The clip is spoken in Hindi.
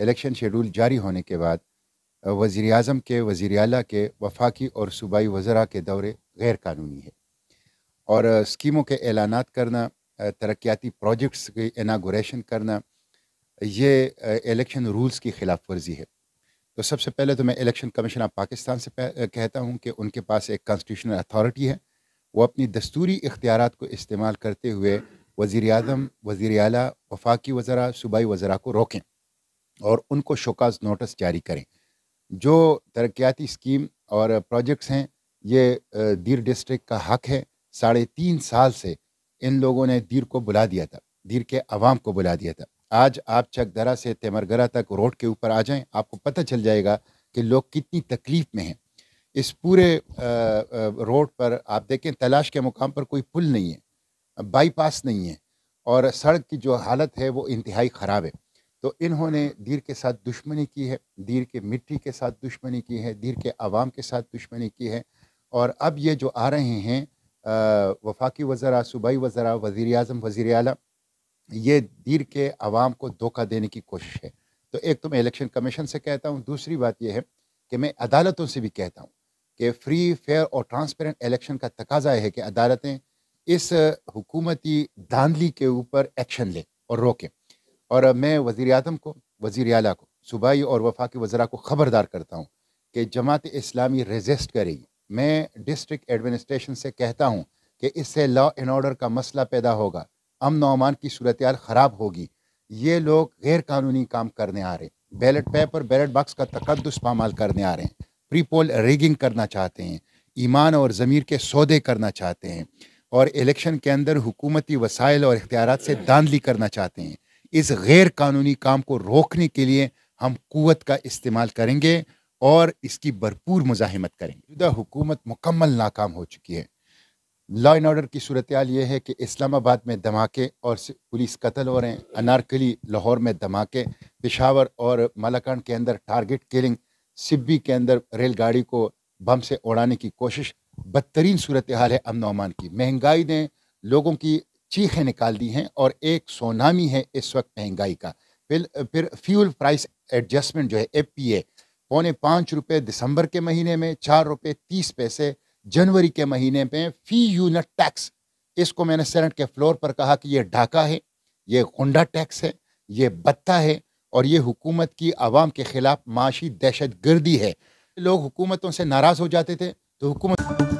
इलेक्शन शेड्यूल जारी होने के बाद वज़ी अजम के वज़ी अला के वफाकी और सूबाई वज़रा के दौरे गैर कानूनी है और स्कीमों के ऐलान करना तरक्याती प्रोजेक्ट्स की इनागोरेशन करना ये इलेक्शन रूल्स की खिलाफ वर्जी है तो सबसे पहले तो मैं इलेक्शन कमीशन ऑफ पाकिस्तान से कहता हूँ कि उनके पास एक कॉन्स्टिट्यूशनल अथॉरिटी है वो अपनी दस्तूरी इख्तियार को इस्तेमाल करते हुए वज़ी अजम वज़ी अला वफाकी वज़रा सूबाई वज़रा को रोकें और उनको शोकाज नोटिस जारी करें जो तरक्याती स्कीम और प्रोजेक्ट्स हैं ये दीर डिस्ट्रिक्ट का हक है साढ़े तीन साल से इन लोगों ने दीर को बुला दिया था दीर के आवाम को बुला दिया था आज आप चकदरा से तेमरगरा तक रोड के ऊपर आ जाएं आपको पता चल जाएगा कि लोग कितनी तकलीफ़ में हैं इस पूरे रोड पर आप देखें तलाश के मुकाम पर कोई पुल नहीं है बाईपास नहीं है और सड़क की जो हालत है वो इंतहाई ख़राब है तो इन्होंने दीर के साथ दुश्मनी की है दीर के मिट्टी के साथ दुश्मनी की है दीर के आवाम के साथ दुश्मनी की है और अब ये जो आ रहे हैं आ, वफाकी वज़रा सूबाई वज़रा वज़ी अजम वज़ी अला ये दीर के आवाम को धोखा देने की कोशिश है तो एक तो मैं इलेक्शन कमीशन से कहता हूँ दूसरी बात यह है कि मैं अदालतों से भी कहता हूँ कि फ्री फेयर और ट्रांसपेरेंट इलेक्शन का तकाजा है कि अदालतें इस हुकूमती धांधली के ऊपर एक्शन लें और रोकें और मैं वज़ी अजम को वज़ी अला को सूबाई और वफाकी वज़रा को ख़बरदार करता हूँ कि जमात इस्लामी रजिस्ट करेगी मैं डिस्ट्रिक्ट एडमिनिस्ट्रेशन से कहता हूँ कि इससे लॉ एंड ऑर्डर का मसला पैदा होगा अमन अमान की सूरत ख़राब होगी ये लोग गैर कानूनी काम करने आ रहे हैं बैलेट पेपर बैलेट बॉक्स का तकदस पामाल करने आ रहे हैं प्री पोल रेगिंग करना चाहते हैं ईमान और ज़मीर के सौदे करना चाहते हैं और इलेक्शन के अंदर हुकूमती वसाइल और इख्तियार से दानली करना चाहते हैं इस गैर कानूनी काम को रोकने के लिए हम कुत का इस्तेमाल करेंगे और इसकी भरपूर मुजाहमत करेंगे जुदा हुकूमत मुकम्मल नाकाम हो चुकी है लॉ एंड ऑर्डर की सूरत हाल ये है कि इस्लामाबाद में धमाके और पुलिस कत्ल हो रहे हैं अनारकली लाहौर में धमाके पिशावर और मालाकंड के अंदर टारगेट किलिंग सिब्बी के अंदर रेलगाड़ी को बम से उड़ाने की कोशिश बदतरीन सूरत हाल है अमन अमान की महंगाई ने लोगों की चीखें निकाल दी हैं और एक सोनामी है इस वक्त महंगाई का फिर फिर फ्यूल प्राइस एडजस्टमेंट जो है ए पी ए पौने पाँच रुपये दिसंबर के महीने में चार रुपये तीस पैसे जनवरी के महीने में फ़ी यूनिट टैक्स इसको मैंने सेनेट के फ्लोर पर कहा कि ये ढाका है ये गुंडा टैक्स है ये बत्ता है और ये हुकूमत की आवाम के ख़िलाफ़ माशी दहशत गर्दी है लोग हुकूमतों से नाराज़ हो जाते थे तो हुकूमत